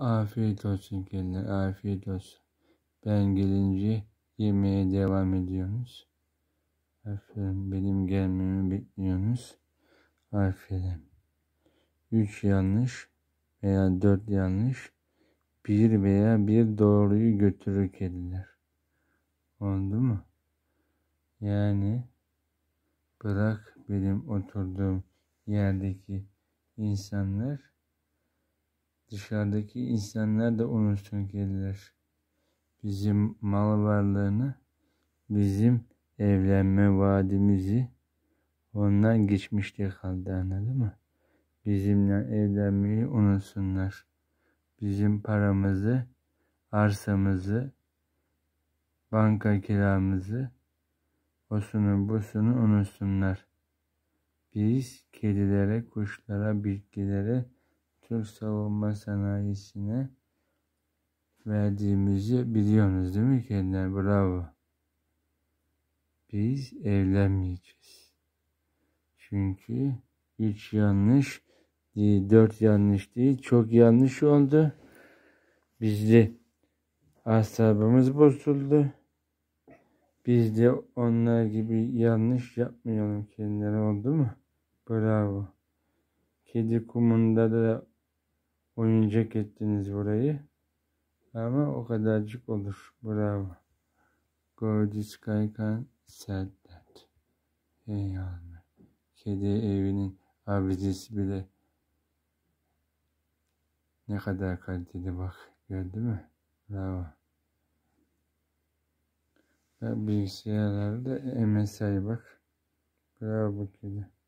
Afiyet olsun kendine, afiyet olsun. Ben gelince yemeğe devam ediyorsunuz. Aferin benim gelmemi bekliyorsunuz. Aferin. Üç yanlış veya dört yanlış bir veya bir doğruyu götürür kediler. Oldu mu? Yani bırak benim oturduğum yerdeki insanlar Dışarıdaki insanlar da onu sökerler. Bizim mal varlığını, bizim evlenme vaadimizi onlar geçmişte kaldı anladın mı? Bizimle evlenmeyi unutsunlar. Bizim paramızı, arsamızı, banka kiramızı, osunu busunu unutsunlar. Biz kedilere, kuşlara, bitkilere, Türk savunma sanayisine verdiğimizi biliyorsunuz değil mi kendiler? Bravo. Biz evlenmeyeceğiz. Çünkü üç yanlış değil, dört yanlış değil, çok yanlış oldu. Bizde asabımız bozuldu. Biz de onlar gibi yanlış yapmayalım kendileri oldu mu? Bravo. Kedi kumunda da oyuncak ettiniz burayı. Ama o kadarcık olur. Bravo. Gorgeous Kaykan said that. Hey Allah. Kedi evinin abicisi bile ne kadar kaliteli bak. Gördün mü? Bravo. Bilgisayarlarda MSI bak. Bravo kedi.